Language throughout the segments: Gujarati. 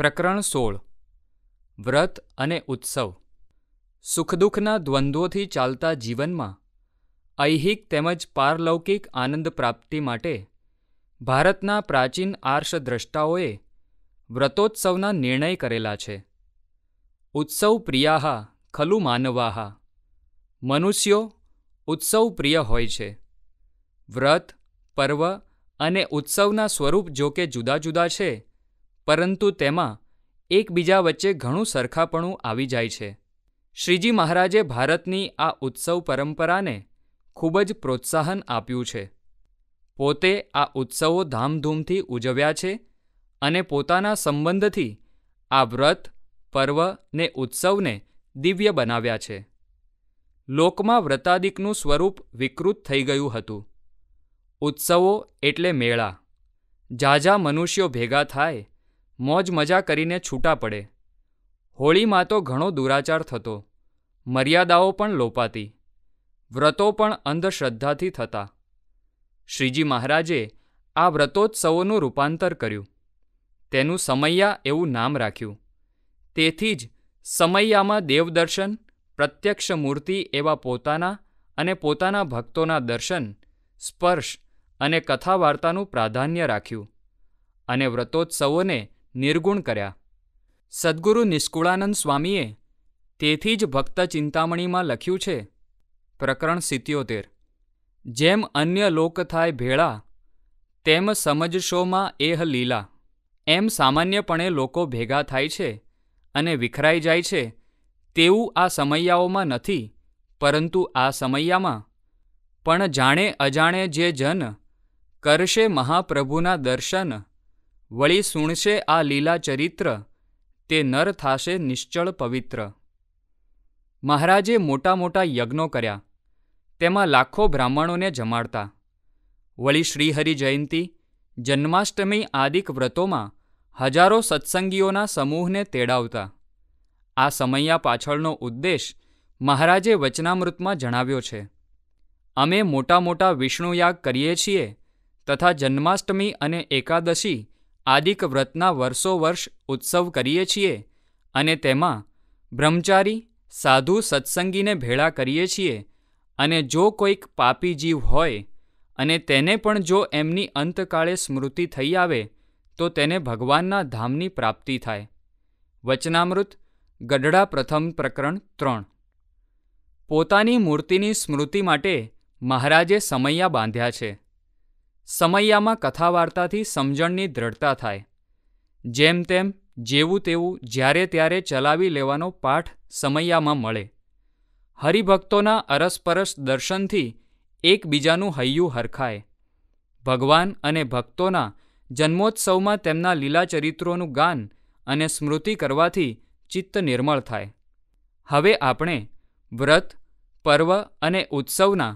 પ્રકરણ સોળ વ્રત અને ઉત્સવ સુખદુઃખના દ્વંદ્વોથી ચાલતા જીવનમાં ઐહિક તેમજ પારલૌકિક આનંદ પ્રાપ્તિ માટે ભારતના પ્રાચીન આર્ષદ્રષ્ટાઓએ વ્રતોત્સવના નિર્ણય કરેલા છે ઉત્સવ પ્રિયાહા ખલુ માનવાહા મનુષ્યો ઉત્સવ પ્રિય હોય છે વ્રત પર્વ અને ઉત્સવના સ્વરૂપ જો કે જુદા જુદા છે પરંતુ તેમાં એકબીજા વચ્ચે ઘણું સરખાપણું આવી જાય છે શ્રીજી મહારાજે ભારતની આ ઉત્સવ પરંપરાને ખૂબ જ પ્રોત્સાહન આપ્યું છે પોતે આ ઉત્સવો ધામધૂમથી ઉજવ્યા છે અને પોતાના સંબંધથી આ વ્રત પર્વ ને ઉત્સવને દિવ્ય બનાવ્યા છે લોકમાં વ્રતાદિકનું સ્વરૂપ વિકૃત થઈ ગયું હતું ઉત્સવો એટલે મેળા ઝાઝા મનુષ્યો ભેગા થાય મોજ મજા કરીને છૂટા પડે હોળીમાં તો ઘણો દુરાચાર થતો મર્યાદાઓ પણ લોપાતી વ્રતો પણ અંધશ્રદ્ધાથી થતા શ્રીજી મહારાજે આ વ્રતોત્સવોનું રૂપાંતર કર્યું તેનું સમૈયા એવું નામ રાખ્યું તેથી જ સમૈયામાં દેવદર્શન પ્રત્યક્ષ મૂર્તિ એવા પોતાના અને પોતાના ભક્તોના દર્શન સ્પર્શ અને કથા વાર્તાનું પ્રાધાન્ય રાખ્યું અને વ્રતોત્સવોને નિર્ગુણ કર્યા સદ્ગુરુ નિષ્કુળાનંદ સ્વામીએ તેથી જ ભક્ત ચિંતામણીમાં લખ્યું છે પ્રકરણ સિત્યોતેર જેમ અન્ય લોક થાય ભેળા તેમ સમજશોમાં એહ લીલા એમ સામાન્યપણે લોકો ભેગા થાય છે અને વિખરાઈ જાય છે તેવું આ સમૈયાઓમાં નથી પરંતુ આ સમૈયામાં પણ જાણે અજાણે જે જન કરશે મહાપ્રભુના દર્શન વળી સુણશે આ લીલા ચરિત્ર તે નર થાશે નિશ્ચળ પવિત્ર મહારાજે મોટા મોટા યજ્ઞો કર્યા તેમાં લાખો બ્રાહ્મણોને જમાડતા વળી શ્રીહરિ જયંતિ જન્માષ્ટમી આદિક વ્રતોમાં હજારો સત્સંગીઓના સમૂહને તેડાવતા આ સમયા પાછળનો ઉદ્દેશ મહારાજે વચનામૃતમાં જણાવ્યો છે અમે મોટા મોટા વિષ્ણુયાગ કરીએ છીએ તથા જન્માષ્ટમી અને એકાદશી આદિક વ્રતના વર્ષો વર્ષ ઉત્સવ કરીએ છીએ અને તેમાં બ્રહ્મચારી સાધુ સત્સંગીને ભેળા કરીએ છીએ અને જો કોઈક પાપી જીવ હોય અને તેને પણ જો એમની અંતકાળે સ્મૃતિ થઈ આવે તો તેને ભગવાનના ધામની પ્રાપ્તિ થાય વચનામૃત ગઢડા પ્રથમ પ્રકરણ ત્રણ પોતાની મૂર્તિની સ્મૃતિ માટે મહારાજે સમૈયા બાંધ્યા છે સમૈયામાં કથા વાર્તાથી સમજણની દ્રઢતા થાય જેમ તેમ જેવું તેવું જ્યારે ત્યારે ચલાવી લેવાનો પાઠ સમૈયામાં મળે હરિભક્તોના અરસપરસ દર્શનથી એકબીજાનું હૈયું હરખાય ભગવાન અને ભક્તોના જન્મોત્સવમાં તેમના લીલાચરિત્રોનું ગાન અને સ્મૃતિ કરવાથી ચિત્ત નિર્મળ થાય હવે આપણે વ્રત પર્વ અને ઉત્સવના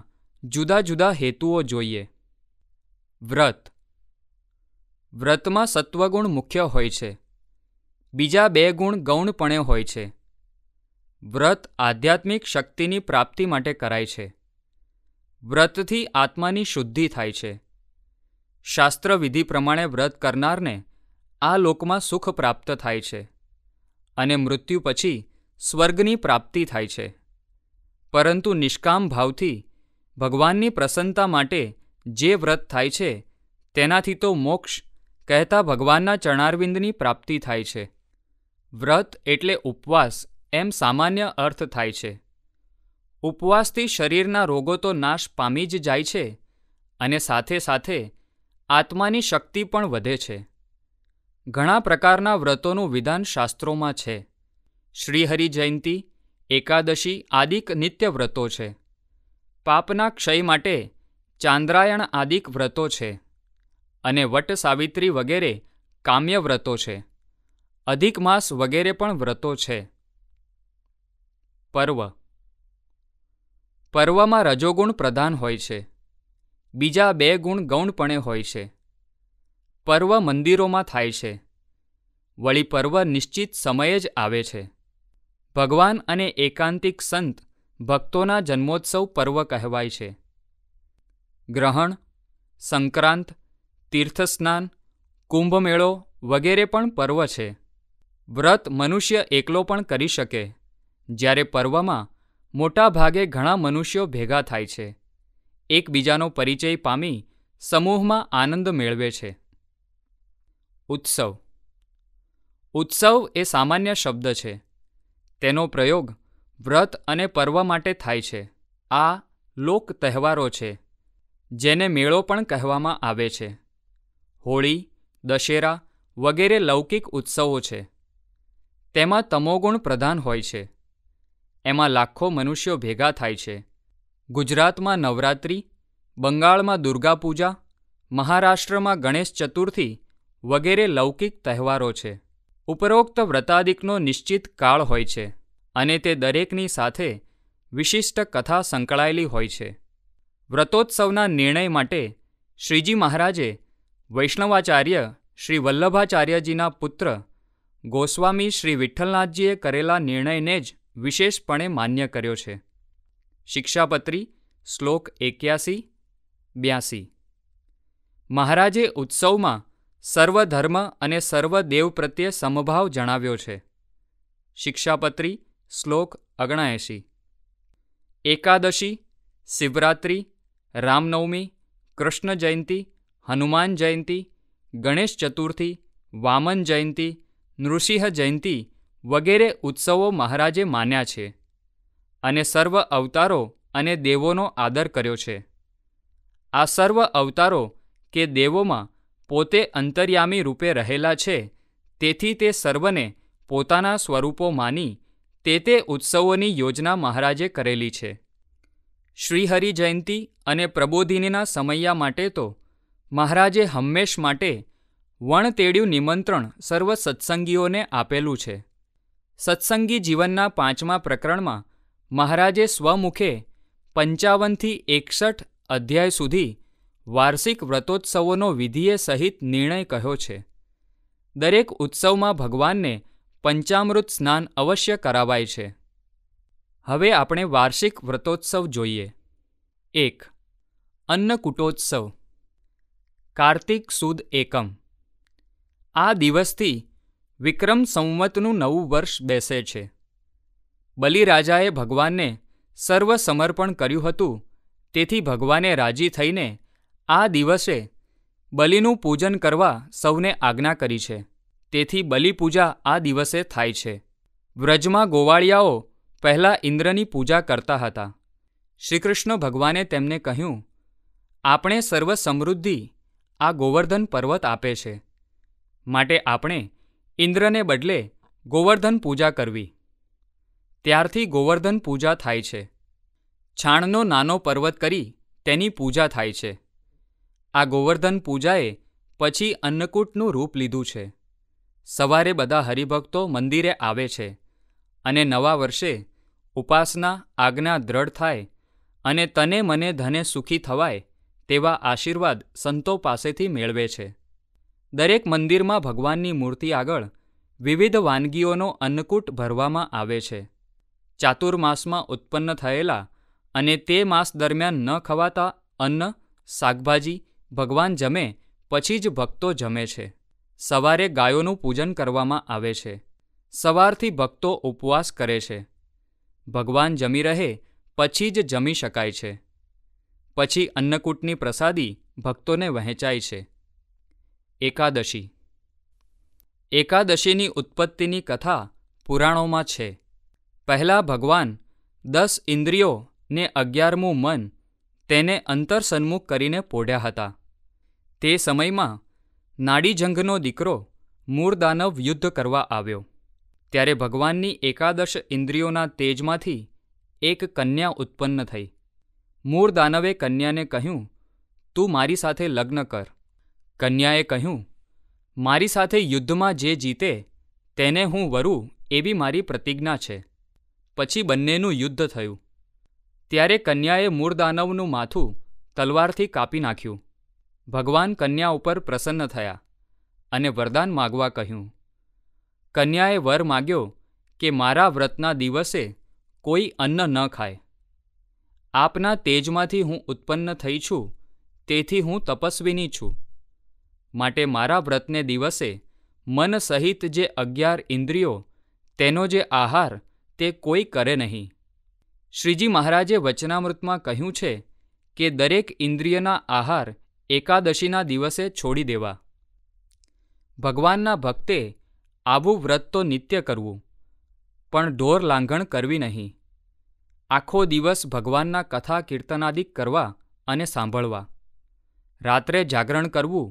જુદા જુદા હેતુઓ જોઈએ વ્રત વ્રતમાં સત્વગુણ મુખ્ય હોય છે બીજા બે ગુણ ગૌણપણે હોય છે વ્રત આધ્યાત્મિક શક્તિની પ્રાપ્તિ માટે કરાય છે વ્રતથી આત્માની શુદ્ધિ થાય છે શાસ્ત્રવિધિ પ્રમાણે વ્રત કરનારને આ લોકમાં સુખ પ્રાપ્ત થાય છે અને મૃત્યુ પછી સ્વર્ગની પ્રાપ્તિ થાય છે પરંતુ નિષ્કામ ભાવથી ભગવાનની પ્રસન્નતા માટે જે વ્રત થાય છે તેનાથી તો મોક્ષ કહેતા ભગવાનના ચરણારવિંદની પ્રાપ્તિ થાય છે વ્રત એટલે ઉપવાસ એમ સામાન્ય અર્થ થાય છે ઉપવાસથી શરીરના રોગો તો નાશ પામી જ જાય છે અને સાથે સાથે આત્માની શક્તિ પણ વધે છે ઘણા પ્રકારના વ્રતોનું વિધાન શાસ્ત્રોમાં છે શ્રીહરિ જયંતિ એકાદશી આદિક નિત્ય વ્રતો છે પાપના ક્ષય માટે ચાંદ્રાયણ આદિક વ્રતો છે અને વટ સાવિત્રી વગેરે કામ્ય વ્રતો છે અધિક માસ વગેરે પણ વ્રતો છે પર્વ પર્વમાં રજોગુણ પ્રધાન હોય છે બીજા બે ગુણ ગૌણપણે હોય છે પર્વ મંદિરોમાં થાય છે વળી પર્વ નિશ્ચિત સમયે જ આવે છે ભગવાન અને એકાંતિક સંત ભક્તોના જન્મોત્સવ પર્વ કહેવાય છે ગ્રહણ સંક્રાંત તીર્થસ્નાન કુંભમેળો વગેરે પણ પર્વ છે વ્રત મનુષ્ય એકલો પણ કરી શકે જ્યારે પર્વમાં મોટાભાગે ઘણા મનુષ્યો ભેગા થાય છે એકબીજાનો પરિચય પામી સમૂહમાં આનંદ મેળવે છે ઉત્સવ ઉત્સવ એ સામાન્ય શબ્દ છે તેનો પ્રયોગ વ્રત અને પર્વ માટે થાય છે આ લોક તહેવારો છે જેને મેળો પણ કહેવામાં આવે છે હોળી દશેરા વગેરે લૌકિક ઉત્સવો છે તેમાં તમોગુણ પ્રધાન હોય છે એમાં લાખો મનુષ્યો ભેગા થાય છે ગુજરાતમાં નવરાત્રિ બંગાળમાં દુર્ગાપૂજા મહારાષ્ટ્રમાં ગણેશ ચતુર્થી વગેરે લૌકિક તહેવારો છે ઉપરોક્ત વ્રતાદિકનો નિશ્ચિત કાળ હોય છે અને તે દરેકની સાથે વિશિષ્ટ કથા સંકળાયેલી હોય છે વ્રતોત્સવના નિર્ણય માટે શ્રીજી મહારાજે વૈષ્ણવાચાર્ય શ્રી વલ્લભાચાર્યજીના પુત્ર ગોસ્વામી શ્રી વિઠ્ઠલનાથજીએ કરેલા નિર્ણયને જ વિશેષપણે માન્ય કર્યો છે શિક્ષાપત્રી શ્લોક એક્યાસી બ્યાસી મહારાજે ઉત્સવમાં સર્વધર્મ અને સર્વદેવ પ્રત્યે સમભાવ જણાવ્યો છે શિક્ષાપત્રી શ્લોક અગણાએંશી એકાદશી શિવરાત્રી રામનવમી કૃષ્ણ જયંતિ હનુમાન જયંતિ ગણેશ ચતુર્થી વામન જયંતિ નૃસિંહ જયંતિ વગેરે ઉત્સવો મહારાજે માન્યા છે અને સર્વ અવતારો અને દેવોનો આદર કર્યો છે આ સર્વ અવતારો કે દેવોમાં પોતે અંતર્યામી રૂપે રહેલા છે તેથી તે સર્વને પોતાના સ્વરૂપો માની તે તે ઉત્સવોની યોજના મહારાજે કરેલી છે શ્રીહરિ જયંતી અને પ્રબોધિનીના સમૈયા માટે તો મહારાજે હંમેશ માટે વણતેડિયું નિમંત્રણ સર્વ સત્સંગીઓને આપેલું છે સત્સંગી જીવનના પાંચમા પ્રકરણમાં મહારાજે સ્વમુખે પંચાવનથી એકસઠ અધ્યાય સુધી વાર્ષિક વ્રતોત્સવોનો વિધિએ સહિત નિર્ણય કહ્યો છે દરેક ઉત્સવમાં ભગવાનને પંચામૃત સ્નાન અવશ્ય કરાવાય છે હવે આપણે વાર્ષિક વ્રતોત્સવ જોઈએ એક અન્નકૂટોત્સવ કાર્તિક સુદ એકમ આ દિવસથી વિક્રમ સંવતનું નવું વર્ષ બેસે છે બલિરાજાએ ભગવાનને સર્વ સમર્પણ કર્યું હતું તેથી ભગવાને રાજી થઈને આ દિવસે બલિનું પૂજન કરવા સૌને આજ્ઞા કરી છે તેથી બલિપૂજા આ દિવસે થાય છે વ્રજમાં ગોવાળિયાઓ પહેલાં ઇન્દ્રની પૂજા કરતા હતા શ્રીકૃષ્ણ ભગવાને તેમને કહ્યું આપણે સર્વ સમૃદ્ધિ આ ગોવર્ધન પર્વત આપે છે માટે આપણે ઇન્દ્રને બદલે ગોવર્ધન પૂજા કરવી ત્યારથી ગોવર્ધન પૂજા થાય છે છાણનો નાનો પર્વત કરી તેની પૂજા થાય છે આ ગોવર્ધન પૂજાએ પછી અન્નકૂટનું રૂપ લીધું છે સવારે બધા હરિભક્તો મંદિરે આવે છે અને નવા વર્ષે ઉપાસના આજ્ઞા દ્રઢ થાય અને તને મને ધને સુખી થવાય તેવા આશીર્વાદ સંતો પાસેથી મેળવે છે દરેક મંદિરમાં ભગવાનની મૂર્તિ આગળ વિવિધ વાનગીઓનો અન્નકૂટ ભરવામાં આવે છે ચાતુર્માસમાં ઉત્પન્ન થયેલા અને તે માસ દરમિયાન ન ખવાતા અન્ન શાકભાજી ભગવાન જમે પછી જ ભક્તો જમે છે સવારે ગાયોનું પૂજન કરવામાં આવે છે સવારથી ભક્તો ઉપવાસ કરે છે ભગવાન જમી રહે પછી જ જમી શકાય છે પછી અન્નકૂટની પ્રસાદી ભક્તોને વહેંચાય છે એકાદશી એકાદશીની ઉત્પત્તિની કથા પુરાણોમાં છે પહેલાં ભગવાન દસ ઇન્દ્રિયો ને અગિયારમું મન તેને અંતરસન્મુખ કરીને પોઢ્યા હતા તે સમયમાં નાડીજંઘનો દીકરો મૂળદાનવ યુદ્ધ કરવા આવ્યો ત્યારે ભગવાનની એકાદશ ઇન્દ્રિયોના તેજમાંથી એક કન્યા ઉત્પન્ન થઈ મૂળ દાનવે કન્યાને કહ્યું તું મારી સાથે લગ્ન કર કન્યાએ કહ્યું મારી સાથે યુદ્ધમાં જે જીતે તેને હું વરું એવી મારી પ્રતિજ્ઞા છે પછી બંનેનું યુદ્ધ થયું ત્યારે કન્યાએ મૂળદાનવનું માથું તલવારથી કાપી નાખ્યું ભગવાન કન્યા ઉપર પ્રસન્ન થયા અને વરદાન માગવા કહ્યું કન્યાએ વર માગ્યો કે મારા વ્રતના દિવસે કોઈ અન્ન ન ખાય આપના તેજમાંથી હું ઉત્પન્ન થઈ છું તેથી હું તપસ્વીની છું માટે મારા વ્રતને દિવસે મન સહિત જે અગિયાર ઇન્દ્રિયો તેનો જે આહાર તે કોઈ કરે નહીં શ્રીજી મહારાજે વચનામૃતમાં કહ્યું છે કે દરેક ઇન્દ્રિયના આહાર એકાદશીના દિવસે છોડી દેવા ભગવાનના ભક્તે આવું વ્રત તો નિત્ય કરવું પણ ઢોર લાંઘણ કરવી નહીં આખો દિવસ ભગવાનના કથા કીર્તનાદિક કરવા અને સાંભળવા રાત્રે જાગરણ કરવું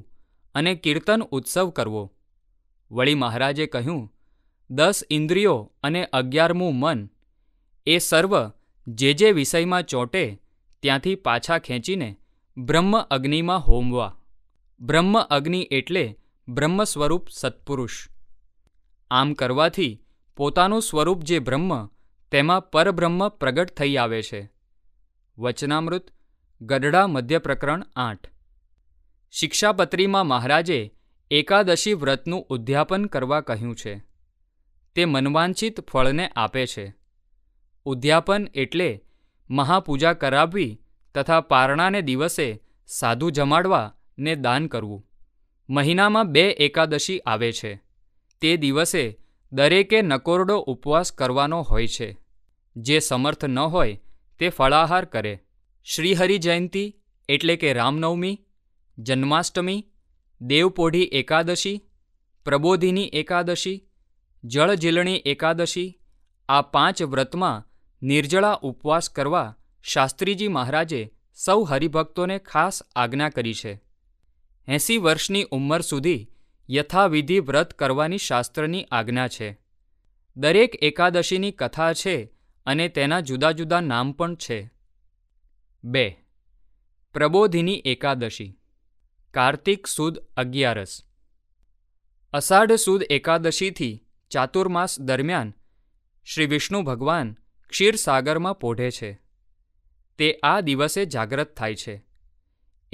અને કીર્તન ઉત્સવ કરવો વળી મહારાજે કહ્યું દસ ઇન્દ્રિયો અને અગિયારમું મન એ સર્વ જે જે વિષયમાં ચોંટે ત્યાંથી પાછા ખેંચીને બ્રહ્મ અગ્નિમાં હોમવા બ્રહ્મ અગ્નિ એટલે બ્રહ્મ સ્વરૂપ સત્પુરુષ આમ કરવાથી પોતાનું સ્વરૂપ જે બ્રહ્મ તેમાં પરબ્રહ્મ પ્રગટ થઈ આવે છે વચનામૃત ગઢડા મધ્ય પ્રકરણ આઠ શિક્ષાપત્રીમાં મહારાજે એકાદશી વ્રતનું ઉદ્યાપન કરવા કહ્યું છે તે મનવાંછિત ફળને આપે છે ઉદ્યાપન એટલે મહાપૂજા કરાવવી તથા પારણાને દિવસે સાધુ જમાડવા ને દાન કરવું મહિનામાં બે એકાદશી આવે છે તે દિવસે દરેકે નકોરડો ઉપવાસ કરવાનો હોય છે જે સમર્થ ન હોય તે ફળાહાર કરે શ્રીહરિ જયંતિ એટલે કે રામનવમી જન્માષ્ટમી દેવપોઢી એકાદશી પ્રબોધિની એકાદશી જળજીલણી એકાદશી આ પાંચ વ્રતમાં નિર્જળા ઉપવાસ કરવા શાસ્ત્રીજી મહારાજે સૌ હરિભક્તોને ખાસ આજ્ઞા કરી છે એંસી વર્ષની ઉંમર સુધી યથાવિધિ વ્રત કરવાની શાસ્ત્રની આજ્ઞા છે દરેક એકાદશીની કથા છે અને તેના જુદા જુદા નામ પણ છે બે પ્રબોધિની એકાદશી કાર્તિક સુદ અગિયારસ અષાઢ સુદ એકાદશીથી ચાતુર્માસ દરમિયાન શ્રી વિષ્ણુ ભગવાન ક્ષીરસાગરમાં પોઢે છે તે આ દિવસે જાગ્રત થાય છે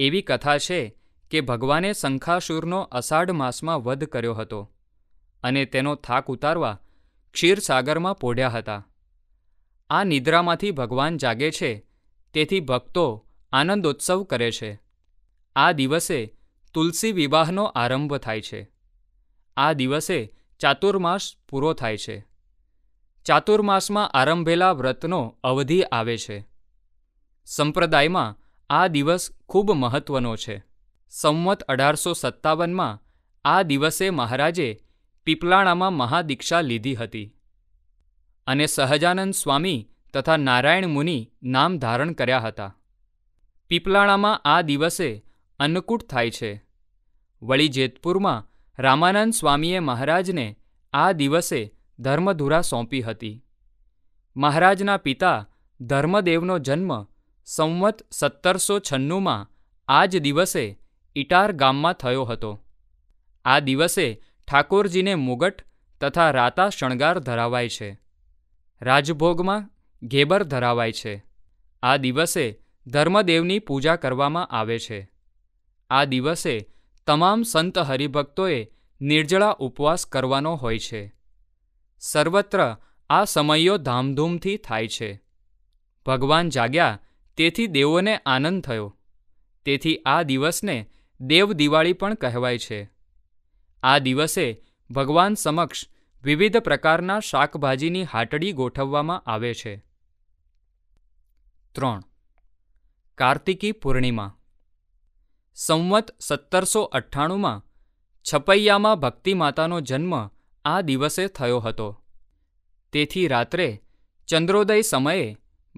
એવી કથા છે કે ભગવાને શંખાસુરનો અષાઢ માસમાં વધ કર્યો હતો અને તેનો થાક ઉતારવા ક્ષીરસાગરમાં પોઢ્યા હતા આ નિદ્રામાંથી ભગવાન જાગે છે તેથી ભક્તો આનંદોત્સવ કરે છે આ દિવસે તુલસી વિવાહનો આરંભ થાય છે આ દિવસે ચાતુર્માસ પૂરો થાય છે ચાતુર્માસમાં આરંભેલા વ્રતનો અવધિ આવે છે સંપ્રદાયમાં આ દિવસ ખૂબ મહત્ત્વનો છે સંવત અઢારસો સત્તાવનમાં આ દિવસે મહારાજે પીપલાણામાં મહાદીક્ષા લીધી હતી અને સહજાનંદ સ્વામી તથા નારાયણ મુનિ નામ ધારણ કર્યા હતા પીપલાણામાં આ દિવસે અન્નકૂટ થાય છે વળી જેતપુરમાં રામાનંદ સ્વામીએ મહારાજને આ દિવસે ધર્મધુરા સોંપી હતી મહારાજના પિતા ધર્મદેવનો જન્મ સંવત સત્તરસો છન્નુંમાં આ જ દિવસે ઇટાર ગામમાં થયો હતો આ દિવસે ઠાકોરજીને મુગટ તથા રાતા શણગાર ધરાવાય છે રાજભોગમાં ઘેબર ધરાવાય છે આ દિવસે ધર્મદેવની પૂજા કરવામાં આવે છે આ દિવસે તમામ સંત હરિભક્તોએ નિર્જળા ઉપવાસ કરવાનો હોય છે સર્વત્ર આ સમયો ધામધૂમથી થાય છે ભગવાન જાગ્યા તેથી દેવોને આનંદ થયો તેથી આ દિવસને દેવ દિવાળી પણ કહેવાય છે આ દિવસે ભગવાન સમક્ષ વિવિધ પ્રકારના શાકભાજીની હાટડી ગોઠવવામાં આવે છે ત્રણ કાર્તિકી પૂર્ણિમા સંવત સત્તરસો અઠ્ઠાણુંમાં છપૈયામાં ભક્તિમાતાનો જન્મ આ દિવસે થયો હતો તેથી રાત્રે ચંદ્રોદય સમયે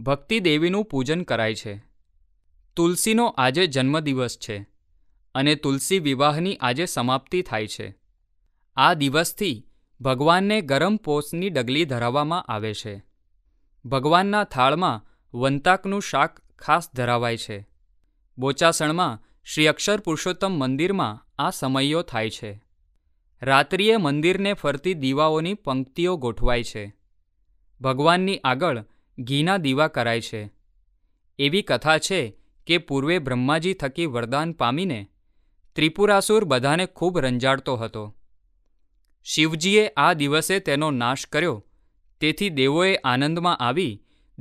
ભક્તિ દેવીનું પૂજન કરાય છે તુલસીનો આજે જન્મદિવસ છે અને તુલસી વિવાહની આજે સમાપ્તિ થાય છે આ દિવસથી ભગવાનને ગરમ પોષની ડગલી ધરાવવામાં આવે છે ભગવાનના થાળમાં વંતાકનું શાક ખાસ ધરાવાય છે બોચાસણમાં શ્રી અક્ષર પુરુષોત્તમ મંદિરમાં આ સમયો થાય છે રાત્રિએ મંદિરને ફરતી દીવાઓની પંક્તિઓ ગોઠવાય છે ભગવાનની આગળ ઘીના દીવા કરાય છે એવી કથા છે કે પૂર્વે બ્રહ્માજી થકી વરદાન પામીને ત્રિપુરાસુર બધાને ખૂબ રંજાડતો હતો શિવજીએ આ દિવસે તેનો નાશ કર્યો તેથી દેવોએ આનંદમાં આવી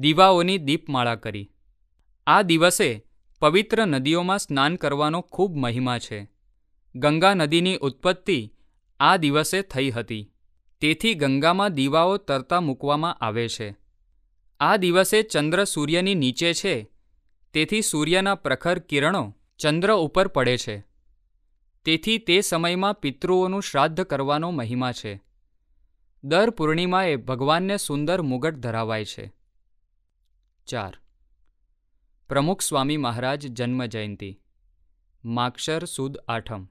દીવાઓની દીપમાળા કરી આ દિવસે પવિત્ર નદીઓમાં સ્નાન કરવાનો ખૂબ મહિમા છે ગંગા નદીની ઉત્પત્તિ આ દિવસે થઈ હતી તેથી ગંગામાં દીવાઓ તરતા મૂકવામાં આવે છે આ દિવસે ચંદ્ર સૂર્યની નીચે છે તેથી સૂર્યના પ્રખર કિરણો ચંદ્ર ઉપર પડે છે તેથી તે સમયમાં પિતૃઓનું શ્રાદ્ધ કરવાનો મહિમા છે દર પૂર્ણિમાએ ભગવાનને સુંદર મુગટ ધરાવાય છે ચાર પ્રમુખ સ્વામી મહારાજ જન્મ જયંતિ માક્ષર સુદ આઠમ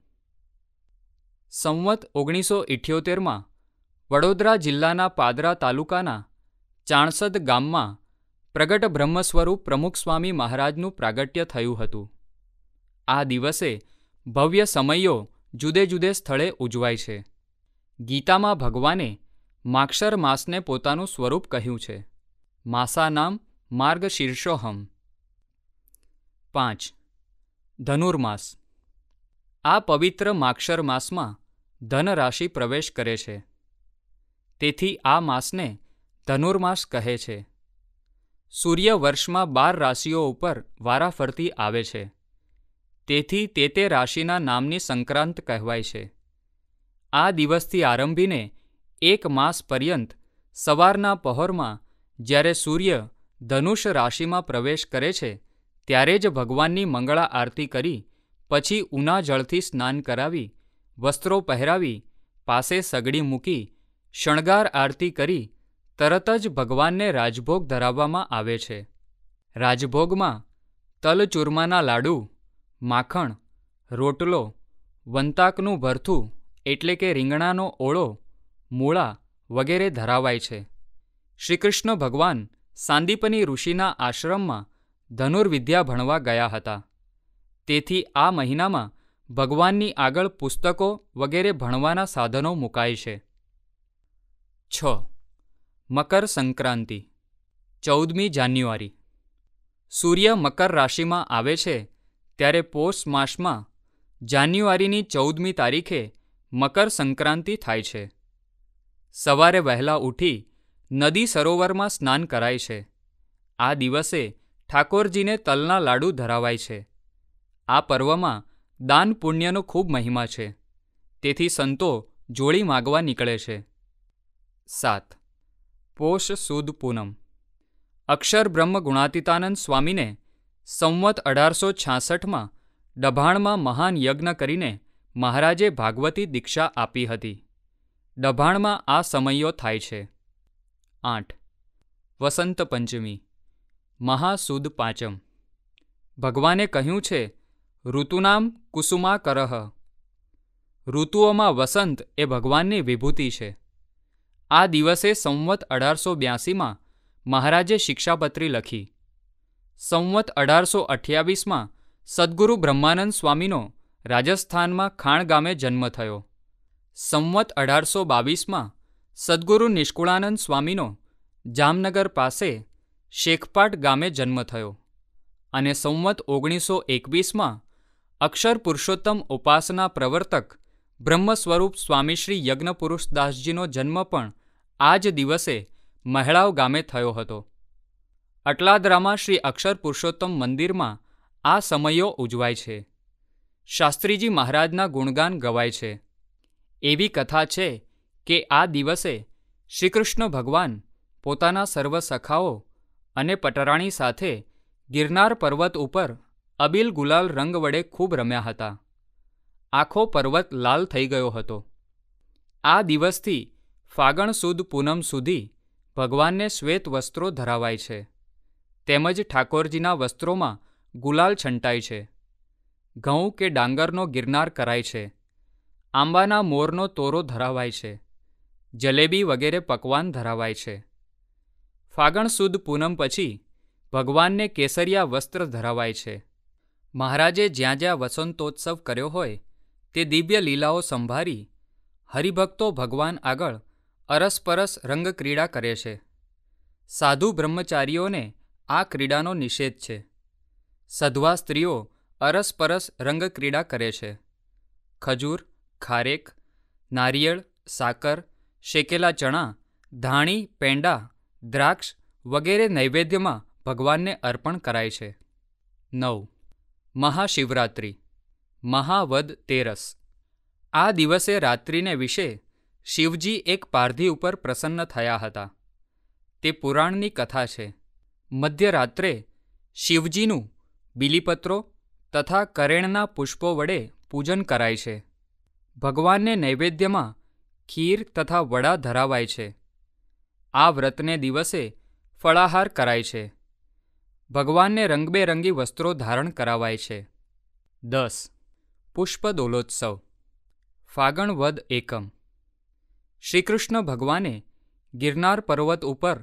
સંવત ઓગણીસો ઇઠ્યોતેરમાં વડોદરા જિલ્લાના પાદરા તાલુકાના ચાણસદ ગામમાં પ્રગટ બ્રહ્મસ્વરૂપ સ્વરૂપ પ્રમુખ સ્વામી મહારાજનું પ્રાગટ્ય થયું હતું આ દિવસે ભવ્ય સમયો જુદે જુદે સ્થળે ઉજવાય છે ગીતામાં ભગવાને માક્ષર માસને પોતાનું સ્વરૂપ કહ્યું છે માસા નામ માર્ગ શીર્ષોહમ પાંચ ધનુર્માસ આ પવિત્ર માક્ષર માસમાં ધનરાશિ પ્રવેશ કરે છે તેથી આ માસને ધનુર્માસ કહે છે સૂર્ય વર્ષમાં બાર રાશિઓ ઉપર વારાફરતી આવે છે તેથી તે તે રાશિના નામની સંક્રાંત કહેવાય છે આ દિવસથી આરંભીને એક માસ પર્યંત સવારના પહોરમાં જ્યારે સૂર્ય ધનુષ રાશિમાં પ્રવેશ કરે છે ત્યારે જ ભગવાનની મંગળા આરતી કરી પછી ઉના જળથી સ્નાન કરાવી વસ્ત્રો પહેરાવી પાસે સગડી મૂકી શણગાર આરતી કરી તરત જ ભગવાનને રાજભોગ ધરાવવામાં આવે છે રાજભોગમાં તલ ચૂરમાના લાડુ માખણ રોટલો વંતાકનું ભરથું એટલે કે રીંગણાનો ઓળો મૂળા વગેરે ધરાવાય છે શ્રીકૃષ્ણ ભગવાન સાંદિપની ઋષિના આશ્રમમાં ધનુર્વિદ્યા ભણવા ગયા હતા તેથી આ મહિનામાં ભગવાનની આગળ પુસ્તકો વગેરે ભણવાના સાધનો મુકાય છે છ મકર સંક્રાંતિ ચૌદમી જાન્યુઆરી સૂર્ય મકર રાશિમાં આવે છે ત્યારે પોષ માસમાં જાન્યુઆરીની ચૌદમી તારીખે મકર સંક્રાંતિ થાય છે સવારે વહેલા ઉઠી નદી સરોવરમાં સ્નાન કરાય છે આ દિવસે ઠાકોરજીને તલના લાડુ ધરાવાય છે આ પર્વમાં દાન પુણ્યનો ખૂબ મહિમા છે તેથી સંતો જોડી માગવા નીકળે છે સાત પોષ સુદ પૂનમ અક્ષર બ્રહ્મ ગુણાતીતાનંદ સ્વામીને સંવત અઢારસો છાસઠમાં ડભાણમાં મહાન યજ્ઞ કરીને મહારાજે ભાગવતી દીક્ષા આપી હતી ડભાણમાં આ સમયો થાય છે આઠ વસંત પંચમી મહાસુદ પાંચમ ભગવાને કહ્યું છે ઋતુનામ કુસુમા કરહ ઋતુઓમાં વસંત એ ભગવાનની વિભૂતિ છે આ દિવસે સંવત અઢારસો બ્યાસીમાં મહારાજે શિક્ષાપત્રી લખી સંવત અઢારસો અઠ્યાવીસમાં સદ્ગુરુ બ્રહ્માનંદ સ્વામીનો રાજસ્થાનમાં ખાણ ગામે જન્મ થયો સંવત અઢારસો બાવીસમાં સદ્ગુરુ નિષ્કુળાનંદ સ્વામીનો જામનગર પાસે શેખપાટ ગામે જન્મ થયો અને સંવત ઓગણીસો એકવીસમાં અક્ષર પુરુષોત્તમ ઉપાસના પ્રવર્તક બ્રહ્મ સ્વરૂપ શ્રી યજ્ઞપુરુષદાસજીનો જન્મ પણ આ જ દિવસે મહેળાવ ગામે થયો હતો અટલાદરામાં શ્રી અક્ષર પુરુષોત્તમ મંદિરમાં આ સમયો ઉજવાય છે શાસ્ત્રીજી મહારાજના ગુણગાન ગવાય છે એવી કથા છે કે આ દિવસે શ્રીકૃષ્ણ ભગવાન પોતાના સર્વ સખાઓ અને પટરાણી સાથે ગિરનાર પર્વત ઉપર અબીલ ગુલાલ રંગ વડે ખૂબ રમ્યા હતા આખો પર્વત લાલ થઈ ગયો હતો આ દિવસથી ફાગણ સુદ પૂનમ સુધી ભગવાનને શ્વેત વસ્ત્રો ધરાવાય છે તેમજ ઠાકોરજીના વસ્ત્રોમાં ગુલાલ છંટાય છે ઘઉં કે ડાંગરનો ગિરનાર કરાય છે આંબાના મોરનો તોરો ધરાવાય છે જલેબી વગેરે પકવાન ધરાવાય છે ફાગણ સુદ પૂનમ પછી ભગવાનને કેસરિયા વસ્ત્ર ધરાવાય છે મહારાજે જ્યાં જ્યાં વસંતોત્સવ કર્યો હોય તે દિવ્ય લીલાઓ સંભારી હરિભક્તો ભગવાન આગળ અરસપરસ રંગક્રીડા કરે છે સાધુ બ્રહ્મચારીઓને આ ક્રીડાનો નિષેધ છે સધવા સ્ત્રીઓ અરસપરસ રંગક્રીડા કરે છે ખજૂર ખારેક નારિયેળ સાકર શેકેલા ચણા ધાણી પેંડા દ્રાક્ષ વગેરે નૈવેદ્યમાં ભગવાનને અર્પણ કરાય છે નવ મહાશિવરાત્રિ મહાવદ તેરસ આ દિવસે રાત્રિને વિશે શિવજી એક પારધી ઉપર પ્રસન્ન થયા હતા તે પુરાણની કથા છે મધ્યરાત્રે શિવજીનું બિલીપત્રો તથા કરેણના પુષ્પો વડે પૂજન કરાય છે ભગવાનને નૈવેદ્યમાં ખીર તથા વડા ધરાવાય છે આ વ્રતને દિવસે ફળાહાર કરાય છે ભગવાનને રંગબેરંગી વસ્ત્રો ધારણ કરાવાય છે દસ પુષ્પદોલોત્સવ ફાગણ વદ એકમ શ્રીકૃષ્ણ ભગવાને ગિરનાર પર્વત ઉપર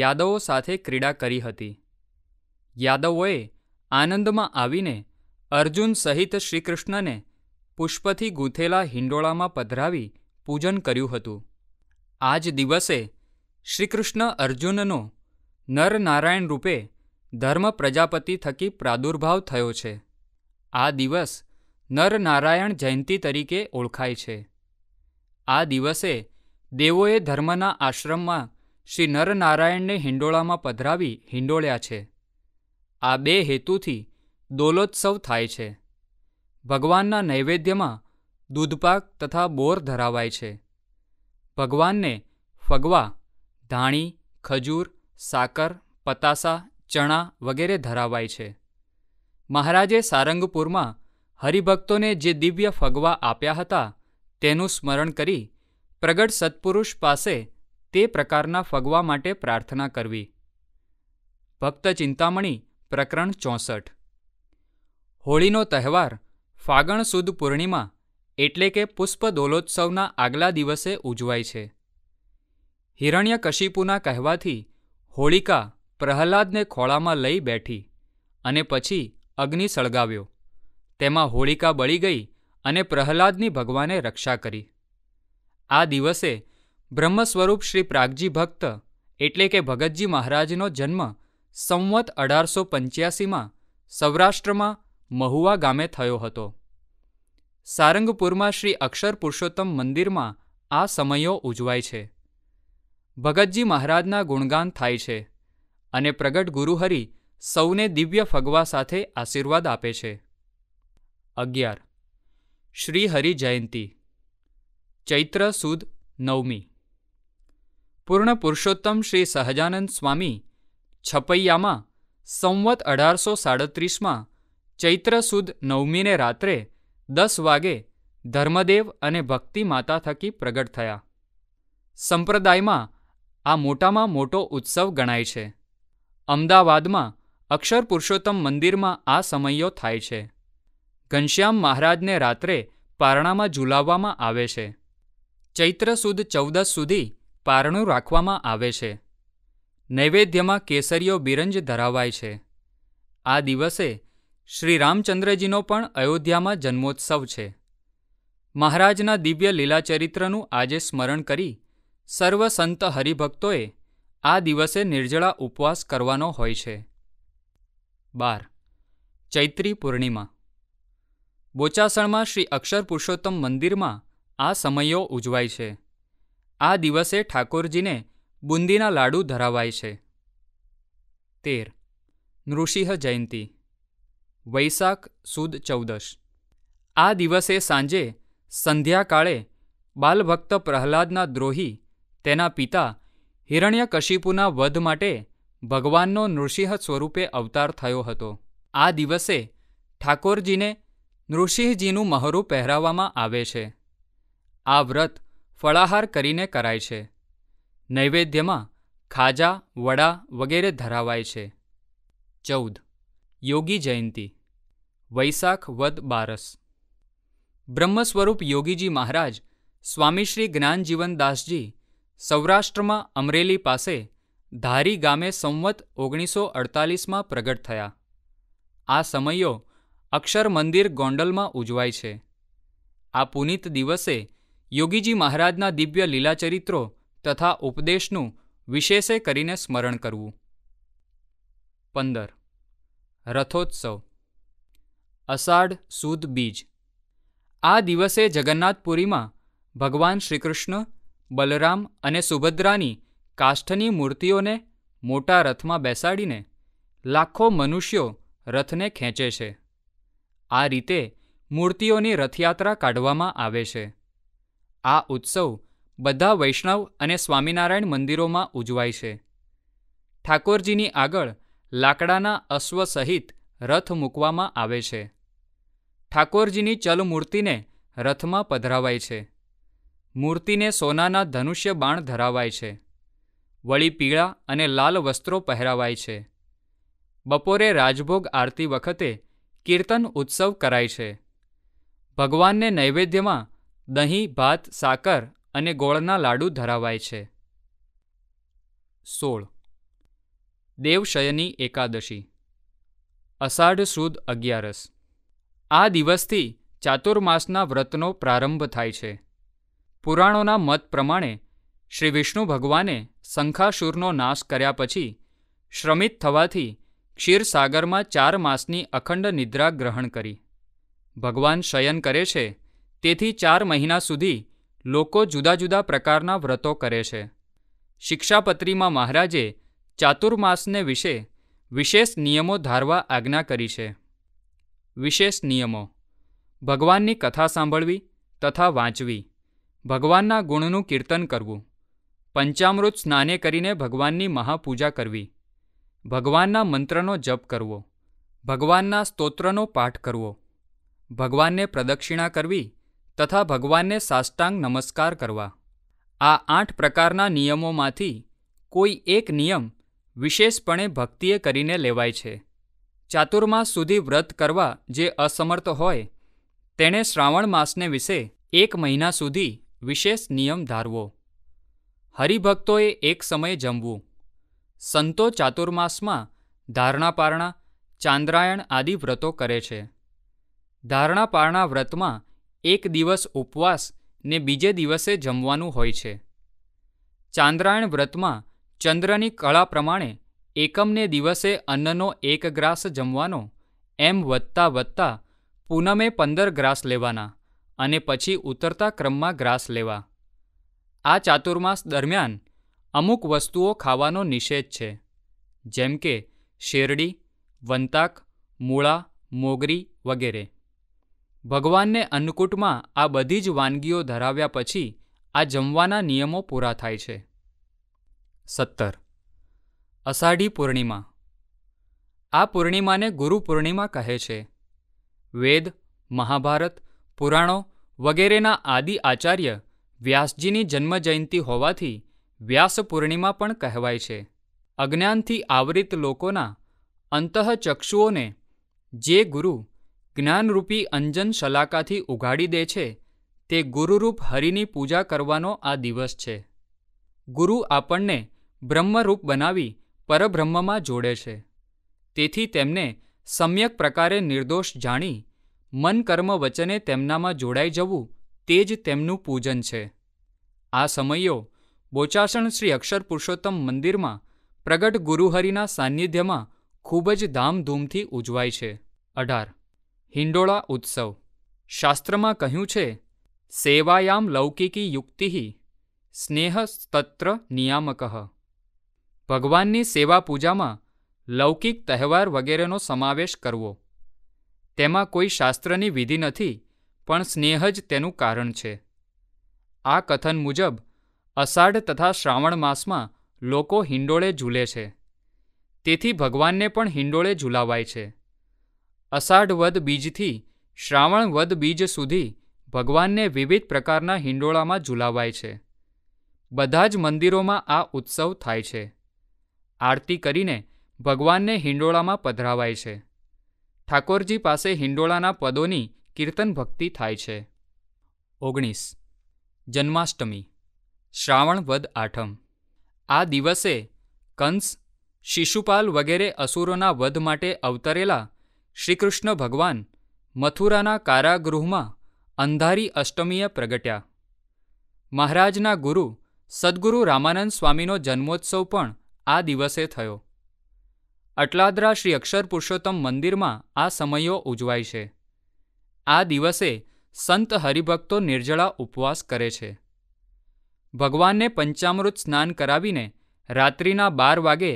યાદવો સાથે ક્રીડા કરી હતી યાદવોએ આનંદમાં આવીને અર્જુન સહિત શ્રીકૃષ્ણને પુષ્પથી ગૂંથેલા હિંડોળામાં પધરાવી પૂજન કર્યું હતું આ જ દિવસે શ્રીકૃષ્ણ અર્જુનનો નરનારાયણ રૂપે ધર્મ પ્રજાપતિ થકી પ્રાદુર્ભાવ થયો છે આ દિવસ નરનારાયણ જયંતિ તરીકે ઓળખાય છે આ દિવસે દેવોએ ધર્મના આશ્રમમાં શ્રી નરનારાયણને હિંડોળામાં પધરાવી હિંડોળ્યા છે આ બે હેતુથી દોલોત્સવ થાય છે ભગવાનના નૈવેદ્યમાં દૂધપાક તથા બોર ધરાવાય છે ભગવાનને ફગવા ધાણી ખજૂર સાકર પતાસા ચણા વગેરે ધરાવાય છે મહારાજે સારંગપુરમાં હરિભક્તોને જે દિવ્ય ફગવા આપ્યા હતા તેનું સ્મરણ કરી પ્રગટ સત્પુરુષ પાસે તે પ્રકારના ફગવા માટે પ્રાર્થના કરવી ભક્ત ચિંતામણી પ્રકરણ ચોસઠ હોળીનો તહેવાર ફાગણ સુદ પૂર્ણિમા એટલે કે પુષ્પ દોલોત્સવના આગલા દિવસે ઉજવાય છે હિરણ્યકશિપુના કહેવાથી હોળિકા પ્રહલાદને ખોળામાં લઈ બેઠી અને પછી અગ્નિ સળગાવ્યો તેમાં હોળિકા બળી ગઈ અને પ્રહલાદની ભગવાને રક્ષા કરી આ દિવસે બ્રહ્મસ્વરૂપ શ્રી પ્રાગજી ભક્ત એટલે કે ભગતજી મહારાજનો જન્મ સંવત અઢારસો પંચ્યાસીમાં સૌરાષ્ટ્રમાં મહુવા ગામે થયો હતો સારંગપુરમાં શ્રી અક્ષર પુરુષોત્તમ મંદિરમાં આ સમયો ઉજવાય છે ભગતજી મહારાજના ગુણગાન થાય છે અને પ્રગટ ગુરુહરિ સૌને દિવ્ય ફગવા સાથે આશીર્વાદ આપે છે અગિયાર શ્રી હરિ જયંતી ચૈત્ર સુદ નવમી પૂર્ણ પુરુષોત્તમ શ્રી સહજાનંદ સ્વામી છપૈયામાં સંવત અઢારસો સાડત્રીસમાં ચૈત્ર સુદ નવમીને રાત્રે દસ વાગે ધર્મદેવ અને ભક્તિ માતા થકી પ્રગટ થયા સંપ્રદાયમાં આ મોટામાં મોટો ઉત્સવ ગણાય છે અમદાવાદમાં અક્ષર પુરુષોત્તમ મંદિરમાં આ સમયો થાય છે ઘનશ્યામ મહારાજને રાત્રે પારણામાં ઝુલાવવામાં આવે છે ચૈત્ર સુદ ચૌદસ સુધી પારણું રાખવામાં આવે છે નૈવેદ્યમાં કેસરીઓ બિરંજ ધરાવાય છે આ દિવસે શ્રી રામચંદ્રજીનો પણ અયોધ્યામાં જન્મોત્સવ છે મહારાજના દિવ્ય લીલાચરિત્રનું આજે સ્મરણ કરી સર્વ સંત હરિભક્તોએ આ દિવસે નિર્જળા ઉપવાસ કરવાનો હોય છે બાર ચૈત્રી પૂર્ણિમા બોચાસણમાં શ્રી અક્ષર પુરુષોત્તમ મંદિરમાં આ સમયો ઉજવાય છે આ દિવસે ઠાકોરજીને બુંદીના લાડુ ધરાવાય છે તેર નૃષિહ જયંતી વૈશાખ સુદ ચૌદશ આ દિવસે સાંજે સંધ્યાકાળે બાલભક્ત પ્રહલાદના દ્રોહી તેના પિતા હિરણ્યકશિપુના વધ માટે ભગવાનનો નૃસિંહ સ્વરૂપે અવતાર થયો હતો આ દિવસે ઠાકોરજીને નૃસિંહજીનું મહરું પહેરાવવામાં આવે છે આ વ્રત ફળાહાર કરીને કરાય છે નૈવેદ્યમાં ખાજા વડા વગેરે ધરાવાય છે ચૌદ યોગી જયંતી વૈશાખ વદ બારસ બ્રહ્મ સ્વરૂપ યોગીજી મહારાજ સ્વામી શ્રી જ્ઞાનજીવનદાસજી સૌરાષ્ટ્રમાં અમરેલી પાસે ધારી ગામે સંવત ઓગણીસો અડતાલીસમાં પ્રગટ થયા આ સમયો અક્ષર મંદિર ગોંડલમાં ઉજવાય છે આ પુનિત દિવસે યોગીજી મહારાજના દિવ્ય લીલાચરિત્રો તથા ઉપદેશનું વિશેષે કરીને સ્મરણ કરવું પંદર રથોત્સવ અષાઢ સુદ બીજ આ દિવસે જગન્નાથપુરીમાં ભગવાન શ્રીકૃષ્ણ બલરામ અને સુભદ્રાની કાષ્ઠની મૂર્તિઓને મોટા રથમાં બેસાડીને લાખો મનુષ્યો રથને ખેંચે છે આ રીતે મૂર્તિઓની રથયાત્રા કાઢવામાં આવે છે આ ઉત્સવ બધા વૈષ્ણવ અને સ્વામિનારાયણ મંદિરોમાં ઉજવાય છે ઠાકોરજીની આગળ લાકડાના અશ્વ સહિત રથ મૂકવામાં આવે છે ઠાકોરજીની ચલમૂર્તિને રથમાં પધરાવાય છે મૂર્તિને સોનાના ધનુષ્ય બાણ ધરાવાય છે વળી પીળા અને લાલ વસ્ત્રો પહેરાવાય છે બપોરે રાજભોગ આરતી વખતે કીર્તન ઉત્સવ કરાય છે ભગવાનને નૈવેદ્યમાં દહીં ભાત સાકર અને ગોળના લાડુ ધરાવાય છે સોળ દેવશયની એકાદશી અષાઢ સુદ અગિયારસ આ દિવસથી ચાતુર્માસના વ્રતનો પ્રારંભ થાય છે પુરાણોના મત પ્રમાણે શ્રી વિષ્ણુ ભગવાને શંખાસુરનો નાશ કર્યા પછી શ્રમિત થવાથી ક્ષીરસાગરમાં ચાર માસની અખંડ નિદ્રા ગ્રહણ કરી ભગવાન શયન કરે છે તેથી ચાર મહિના સુધી લોકો જુદા જુદા પ્રકારના વ્રતો કરે છે શિક્ષાપત્રીમાં મહારાજે ચાતુર્માસને વિશે વિશેષ નિયમો ધારવા આજ્ઞા કરી છે વિશેષ નિયમો ભગવાનની કથા સાંભળવી તથા વાંચવી ભગવાનના ગુણનું કીર્તન કરવું પંચામૃત સ્નાને કરીને ભગવાનની મહાપૂજા કરવી ભગવાનના મંત્રનો જપ કરવો ભગવાનના સ્તોત્રનો પાઠ કરવો ભગવાનને પ્રદક્ષિણા કરવી તથા ભગવાનને સાષ્ટાંગ નમસ્કાર કરવા આ આઠ પ્રકારના નિયમોમાંથી કોઈ એક નિયમ વિશેષપણે ભક્તિએ કરીને લેવાય છે ચાતુર્માસ સુધી વ્રત કરવા જે અસમર્થ હોય તેણે શ્રાવણ માસને વિશે એક મહિના સુધી વિશેષ નિયમ ધારવો હરિભક્તોએ એક સમયે જમવું સંતો ચાતુર્માસમાં ધારણાપારણા ચાંદ્રાયણ આદિ વ્રતો કરે છે ધારણાપારણા વ્રતમાં એક દિવસ ઉપવાસ ને બીજે દિવસે જમવાનું હોય છે ચાંદ્રાયણ વ્રતમાં ચંદ્રની કળા પ્રમાણે એકમને દિવસે અન્નનો એક ગ્રાસ જમવાનો એમ વધતા વધતા પૂનમે પંદર ગ્રાસ લેવાના અને પછી ઉતરતા ક્રમમાં ગ્રાસ લેવા આ ચાતુર્માસ દરમિયાન અમુક વસ્તુઓ ખાવાનો નિષેધ છે જેમ કે શેરડી વંતાક મૂળા મોગરી વગેરે ભગવાનને અન્નકૂટમાં આ બધી જ વાનગીઓ ધરાવ્યા પછી આ જમવાના નિયમો પૂરા થાય છે સત્તર અષાઢી પૂર્ણિમા આ પૂર્ણિમાને ગુરુ પૂર્ણિમા કહે છે વેદ મહાભારત પુરાણો વગેરેના આદિ આચાર્ય વ્યાસજીની જન્મજયંતિ હોવાથી વ્યાસ પૂર્ણિમા પણ કહેવાય છે અજ્ઞાનથી આવરિત લોકોના અંતઃચક્ષુઓને જે ગુરુ જ્ઞાનરૂપી અંજન શલાકાથી ઉઘાડી દે છે તે ગુરુરૂપ હરિની પૂજા કરવાનો આ દિવસ છે ગુરુ આપણને બ્રહ્મરૂપ બનાવી પરબ્રહ્મમાં જોડે છે તેથી તેમને સમ્યક પ્રકારે નિર્દોષ જાણી મન કર્મ વચને તેમનામાં જોડાઈ જવું તે જ તેમનું પૂજન છે આ સમયો બોચાસણ શ્રી અક્ષર પુરુષોત્તમ મંદિરમાં પ્રગટ ગુરુહરિના સાનિધ્યમાં ખૂબ જ ધામધૂમથી ઉજવાય છે અઢાર હિંડોળા ઉત્સવ શાસ્ત્રમાં કહ્યું છે સેવાયામ લૌકિકી યુક્તિ સ્નેહસ્તત્ર નિયામક ભગવાનની સેવા પૂજામાં લૌકિક તહેવાર વગેરેનો સમાવેશ કરવો તેમાં કોઈ શાસ્ત્રની વિધિ નથી પણ સ્નેહ જ તેનું કારણ છે આ કથન મુજબ અષાઢ તથા શ્રાવણ માસમાં લોકો હિંડોળે ઝૂલે છે તેથી ભગવાનને પણ હિંડોળે ઝૂલાવાય છે અષાઢ વદ બીજથી શ્રાવણ વદ બીજ સુધી ભગવાનને વિવિધ પ્રકારના હિંડોળામાં ઝૂલાવાય છે બધા જ મંદિરોમાં આ ઉત્સવ થાય છે આરતી કરીને ભગવાનને હિંડોળામાં પધરાવાય છે ઠાકોરજી પાસે હિંડોળાના પદોની કીર્તન ભક્તિ થાય છે ઓગણીસ જન્માષ્ટમી શ્રાવણ વદ આઠમ આ દિવસે કંસ શિશુપાલ વગેરે અસુરોના વધ માટે અવતરેલા શ્રીકૃષ્ણ ભગવાન મથુરાના કારાગૃહમાં અંધારી અષ્ટમીએ પ્રગટ્યા મહારાજના ગુરુ સદ્ગુરુ રામાનંદ સ્વામીનો જન્મોત્સવ પણ આ દિવસે થયો અટલાદરા શ્રી અક્ષર પુરુષોત્તમ મંદિરમાં આ સમયો ઉજવાય છે આ દિવસે સંત હરિભક્તો નિર્જળા ઉપવાસ કરે છે ભગવાનને પંચામૃત સ્નાન કરાવીને રાત્રિના બાર વાગે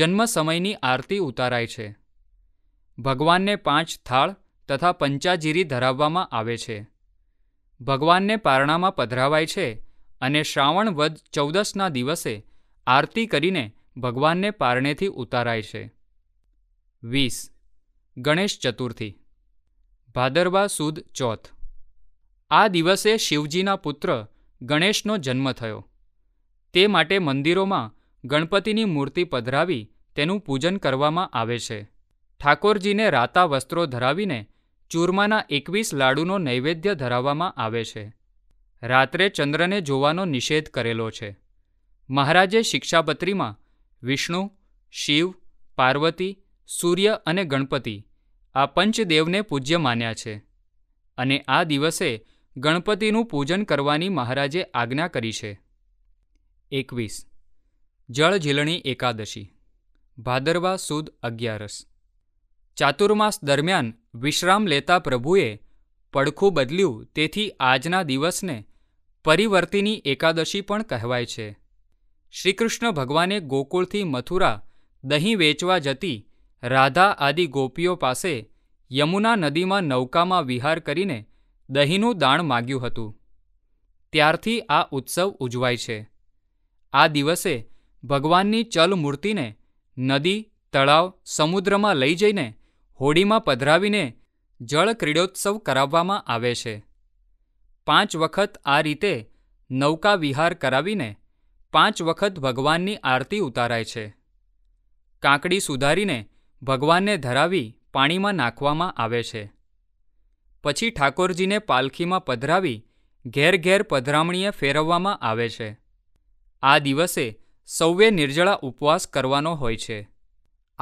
જન્મ સમયની આરતી ઉતારાય છે ભગવાનને પાંચ થાળ તથા પંચાજીરી ધરાવવામાં આવે છે ભગવાનને પારણામાં પધરાવાય છે અને શ્રાવણ વદ ચૌદસના દિવસે આરતી કરીને ભગવાનને પારણેથી ઉતારાય છે વીસ ગણેશ ચતુર્થી ભાદરવા સુદ ચોથ આ દિવસે શિવજીના પુત્ર ગણેશનો જન્મ થયો તે માટે મંદિરોમાં ગણપતિની મૂર્તિ પધરાવી તેનું પૂજન કરવામાં આવે છે ઠાકોરજીને રાતા વસ્ત્રો ધરાવીને ચૂરમાના એકવીસ લાડુનો નૈવેદ્ય ધરાવવામાં આવે છે રાત્રે ચંદ્રને જોવાનો નિષેધ કરેલો છે મહારાજે શિક્ષાપત્રીમાં વિષ્ણુ શિવ પાર્વતી સૂર્ય અને ગણપતિ આ પંચદેવને પૂજ્ય માન્યા છે અને આ દિવસે ગણપતિનું પૂજન કરવાની મહારાજે આજ્ઞા કરી છે એકવીસ જળ ઝીલણી એકાદશી ભાદરવા સુદ અગિયારસ ચાતુર્માસ દરમિયાન વિશ્રામ લેતા પ્રભુએ પડખું બદલ્યું તેથી આજના દિવસને પરિવર્તિની એકાદશી પણ કહેવાય છે શ્રીકૃષ્ણ ભગવાને ગોકુળથી મથુરા દહીં વેચવા જતી રાધા આદિ ગોપીઓ પાસે યમુના નદીમાં નૌકામાં વિહાર કરીને દહીંનું દાણ માગ્યું હતું ત્યારથી આ ઉત્સવ ઉજવાય છે આ દિવસે ભગવાનની ચલમૂર્તિને નદી તળાવ સમુદ્રમાં લઈ જઈને હોડીમાં પધરાવીને જળ ક્રીડોત્સવ કરાવવામાં આવે છે પાંચ વખત આ રીતે નૌકા વિહાર કરાવીને પાંચ વખત ભગવાનની આરતી ઉતારાય છે કાંકડી સુધારીને ભગવાનને ધરાવી પાણીમાં નાખવામાં આવે છે પછી ઠાકોરજીને પાલખીમાં પધરાવી ઘેર ઘેર પધરામણીએ ફેરવવામાં આવે છે આ દિવસે સૌએ નિર્જળા ઉપવાસ કરવાનો હોય છે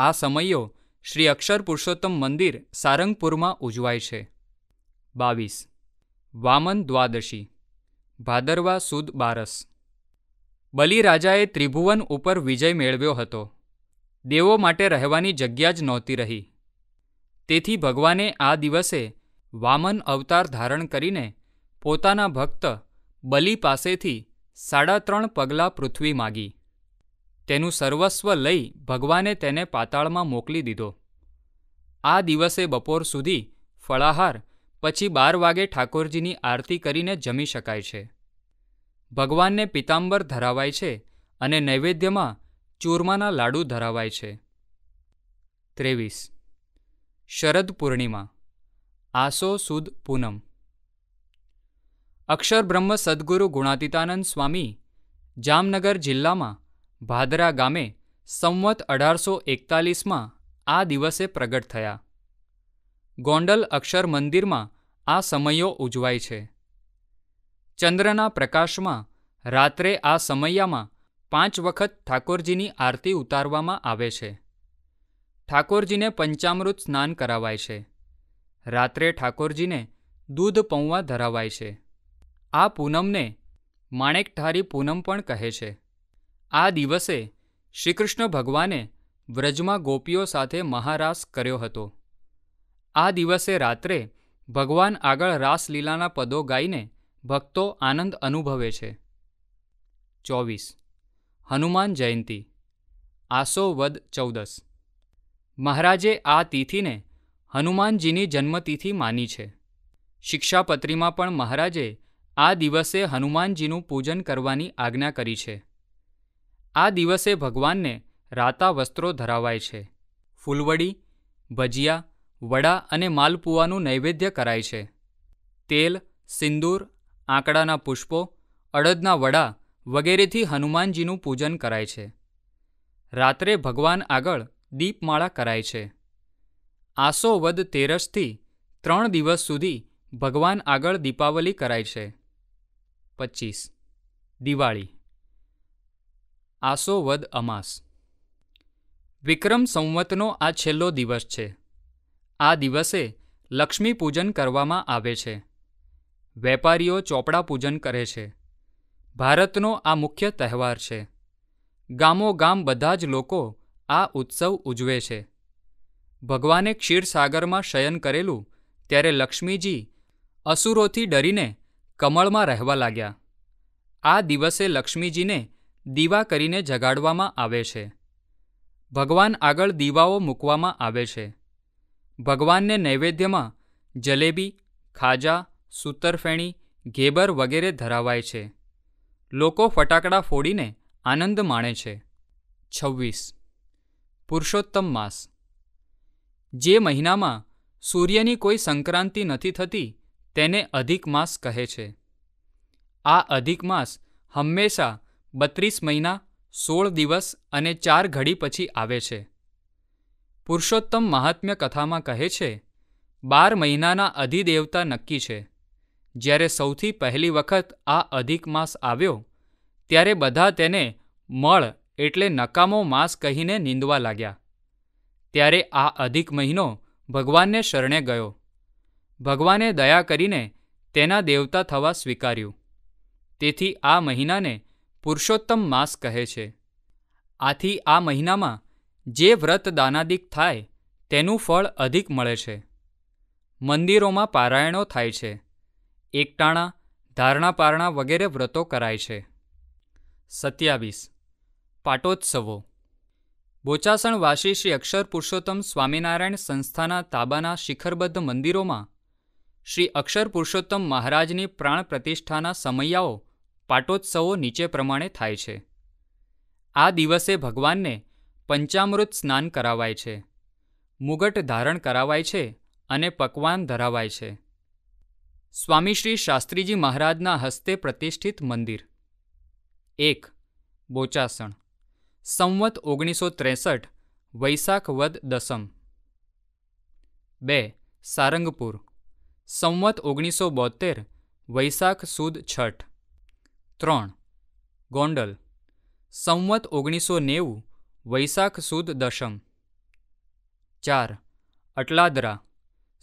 આ સમયો શ્રી અક્ષર પુરુષોત્તમ મંદિર સારંગપુરમાં ઉજવાય છે બાવીસ વામન દ્વાદશી ભાદરવા સુદ બારસ બલિરાજાએ ત્રિભુવન ઉપર વિજય મેળવ્યો હતો દેવો માટે રહેવાની જગ્યા જ નહોતી રહી તેથી ભગવાને આ દિવસે વામન અવતાર ધારણ કરીને પોતાના ભક્ત બલિ પાસેથી સાડા ત્રણ પગલાં પૃથ્વી માગી તેનું સર્વસ્વ લઈ ભગવાને તેને પાતાળમાં મોકલી દીધો આ દિવસે બપોર સુધી ફળાહાર પછી બાર વાગે ઠાકોરજીની આરતી કરીને જમી શકાય છે ભગવાનને પિતાંબર ધરાવાય છે અને નૈવેદ્યમાં ચૂરમાના લાડુ ધરાવાય છે ત્રેવીસ શરદ પૂર્ણિમા આસો સુદ પૂનમ અક્ષરબ્રહ્મ બ્રહ્મ સદગુરુ ગુણાતીતાનંદ સ્વામી જામનગર જિલ્લામાં ભાદરા ગામે સંવત અઢારસો એકતાલીસમાં આ દિવસે પ્રગટ થયા ગોંડલ અક્ષર મંદિરમાં આ સમયો ઉજવાય છે ચંદ્રના પ્રકાશમાં રાત્રે આ સમયમાં પાંચ વખત ઠાકોરજીની આરતી ઉતારવામાં આવે છે ઠાકોરજીને પંચામૃત સ્નાન કરાવાય છે રાત્રે ઠાકોરજીને દૂધ પૌવા ધરાવાય છે આ પૂનમને માણેકઠારી પૂનમ પણ કહે છે આ દિવસે શ્રીકૃષ્ણ ભગવાને વ્રજમાં ગોપીઓ સાથે મહારાસ કર્યો હતો આ દિવસે રાત્રે ભગવાન આગળ રાસલીલાના પદો ગાઈને ભક્તો આનંદ અનુભવે છે ચોવીસ હનુમાન જયંતી આસો વદ ચૌદસ મહારાજે આ તિથિને હનુમાનજીની જન્મતિથિ માની છે શિક્ષાપત્રીમાં પણ મહારાજે આ દિવસે હનુમાનજીનું પૂજન કરવાની આજ્ઞા કરી છે આ દિવસે ભગવાનને રાતા વસ્ત્રો ધરાવાય છે ફૂલવડી ભજીયા વડા અને માલપુઆનું નૈવેદ્ય કરાય છે તેલ સિંદૂર આંકડાના પુષ્પો અડદના વડા વગેરેથી હનુમાનજીનું પૂજન કરાય છે રાત્રે ભગવાન આગળ દીપમાળા કરાય છે આસો વદ તેરસથી ત્રણ દિવસ સુધી ભગવાન આગળ દીપાવલી કરાય છે પચીસ દિવાળી આસો વદ અમાસ વિક્રમ સંવતનો આ છેલ્લો દિવસ છે આ દિવસે લક્ષ્મીપૂજન કરવામાં આવે છે વેપારીઓ ચોપડા પૂજન કરે છે ભારતનો આ મુખ્ય તહેવાર છે ગામોગામ બધા જ લોકો આ ઉત્સવ ઉજવે છે ભગવાને ક્ષીરસાગરમાં શયન કરેલું ત્યારે લક્ષ્મીજી અસુરોથી ડરીને કમળમાં રહેવા લાગ્યા આ દિવસે લક્ષ્મીજીને દીવા કરીને જગાડવામાં આવે છે ભગવાન આગળ દીવાઓ મૂકવામાં આવે છે ભગવાનને નૈવેદ્યમાં જલેબી ખાજા સૂતરફેણી ઘેબર વગેરે ધરાવાય છે લોકો ફટાકડા ફોડીને આનંદ માણે છે છવ્વીસ પુરુષોત્તમ માસ જે મહિનામાં સૂર્યની કોઈ સંક્રાંતિ નથી થતી તેને અધિક માસ કહે છે આ અધિક માસ હંમેશા બત્રીસ મહિના સોળ દિવસ અને ચાર ઘડી પછી આવે છે પુરુષોત્તમ મહાત્મ્ય કથામાં કહે છે બાર મહિનાના અધિદેવતા નક્કી છે જ્યારે સૌથી પહેલી વખત આ અધિક માસ આવ્યો ત્યારે બધા તેને મળ એટલે નકામો માસ કહીને નીંદવા લાગ્યા ત્યારે આ અધિક મહિનો ભગવાનને શરણે ગયો ભગવાને દયા કરીને તેના દેવતા થવા સ્વીકાર્યું તેથી આ મહિનાને પુરુષોત્તમ માસ કહે છે આથી આ મહિનામાં જે વ્રત દાનાદિક થાય તેનું ફળ અધિક મળે છે મંદિરોમાં પારાયણો થાય છે એકટાણા ધારણા પારણા વગેરે વ્રતો કરાય છે સત્યાવીસ પાટોત્સવો બોચાસણવાસી શ્રી અક્ષર પુરુષોત્તમ સ્વામિનારાયણ સંસ્થાના તાબાના શિખરબદ્ધ મંદિરોમાં શ્રી અક્ષર પુરુષોત્તમ મહારાજની પ્રાણ પ્રતિષ્ઠાના સમયયાઓ પાટોત્સવો નીચે પ્રમાણે થાય છે આ દિવસે ભગવાનને પંચામૃત સ્નાન કરાવાય છે મુગટ ધારણ કરાવાય છે અને પકવાન ધરાવાય છે સ્વામી શ્રી શાસ્ત્રીજી મહારાજના હસ્તે પ્રતિષ્ઠિત મંદિર એક બોચાસણ સંવત ઓગણીસો ત્રેસઠ વૈશાખ વદ દસમ બે સારંગપુર સંવત ઓગણીસો બોતેર વૈશાખ સુદ છઠ ત્રણ ગોંડલ સંવત ઓગણીસો નેવું વૈશાખ સુદ દશમ ચાર અટલાદરા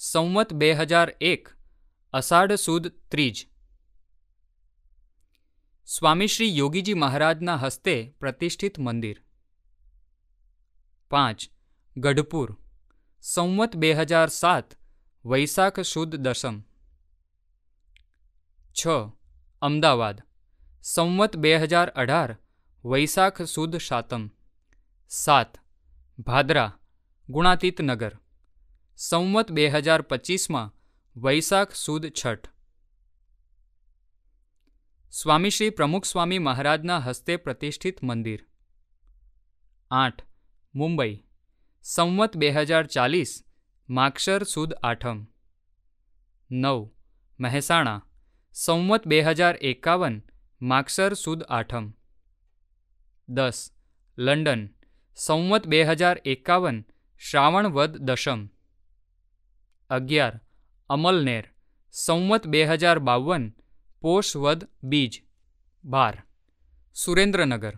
સંવત બે હજાર એક અષાઢ સુદ ત્રીજ સ્વામીશ્રી યોગીજી મહારાજના હસ્તે પ્રતિષ્ઠિત મંદિર પાંચ ગઢપુર સંવત બે હજાર સાત વૈશાખ સુદ દશમ છ અમદાવાદ સંવત બે હજાર અઢાર વૈશાખ સુદ સાતમ સાત ભાદરા ગુણાતીત નગર સંવત બે હજાર પચીસમાં વૈશાખ સુદ છઠ સ્વામી શ્રી પ્રમુખ સ્વામી મહારાજના હસ્તે પ્રતિષ્ઠિત મંદિર આઠ મુંબઈ સંવત બે હજાર ચાલીસ માક્ષર સુદ આઠમ નવ મહેસાણા સંવત બે હજાર એકાવન માગસર સુદ આઠમ દસ લંડન સંવત બે હજાર એકાવન શ્રાવણ વદ દશમ અગિયાર અમલનેર સંવત બે હજાર બાવન પોષ વદ બીજ બાર સુરેન્દ્રનગર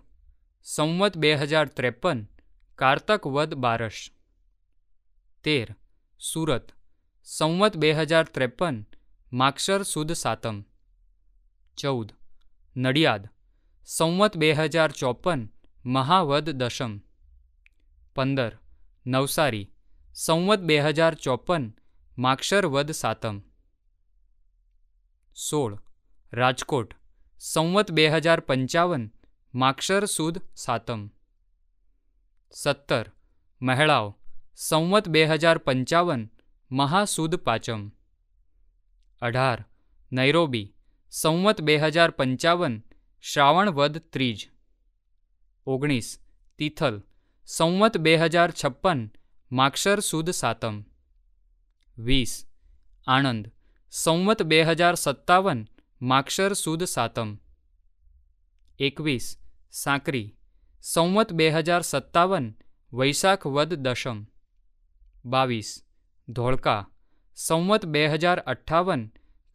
સંવત બે હજાર ત્રેપન કારતક વદ બારસ તેર સુરત સંવત બે હજાર ત્રેપન માક્ષર સુદ સાતમ ચૌદ નડિયાદ સંવત બે હજાર ચોપન મહાવદ દશમ પંદર નવસારી સંવત બે હજાર ચોપન માક્ષરવદ સાતમ સોળ રાજકોટ સંવત બે હજાર પંચાવન માક્ષર સુદ સાતમ સત્તર મહેળાવ સંવત બે હજાર પંચાવન મહાસુદ પાંચમ અઢાર નૈરોબી સંવત બે હજાર પંચાવન શ્રાવણ વદ ત્રીજ ઓગણીસ તિથલ સંવત બે હજાર છપ્પન માક્ષર સુદ સાતમ વીસ આણંદ સંવત બે હજાર સત્તાવન માક્ષર સુદ સાતમ એકવીસ સાંકરી સંવત બે હજાર સત્તાવન વૈશાખ વદ દશમ બાવીસ ધોળકા સંવત બે હજાર અઠ્ઠાવન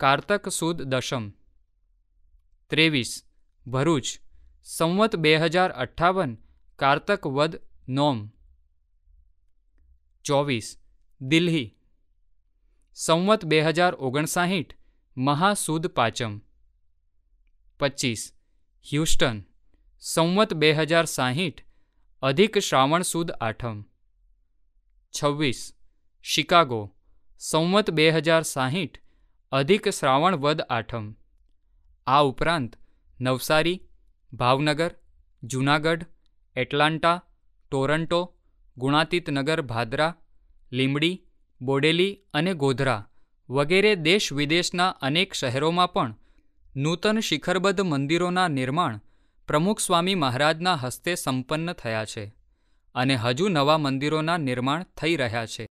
કારતક સુદ દશમ ત્રેવીસ ભરૂચ સંવત બે હજાર અઠ્ઠાવન કારતક વદ નોમ ચોવીસ દિલ્હી સંવત બે હજાર ઓગણસાહીઠ મહાસુદ પાચમ પચીસ હ્યુસ્ટન સંવત બે હજાર સાહીઠ અધિક શ્રાવણ સુદ આઠમ છવ્વીસ શિકાગો સંવત બે હજાર સાહીઠ અધિક શ્રાવણ વદ આઠમ આ ઉપરાંત નવસારી ભાવનગર જૂનાગઢ એટલાન્ટા ટોરન્ટો ગુણાતીતનગર ભાદરા લીંબડી બોડેલી અને ગોધરા વગેરે દેશ વિદેશના અનેક શહેરોમાં પણ નૂતન શિખરબદ્ધ મંદિરોના નિર્માણ પ્રમુખ સ્વામી મહારાજના હસ્તે સંપન્ન થયા છે અને હજુ નવા મંદિરોના નિર્માણ થઈ રહ્યા છે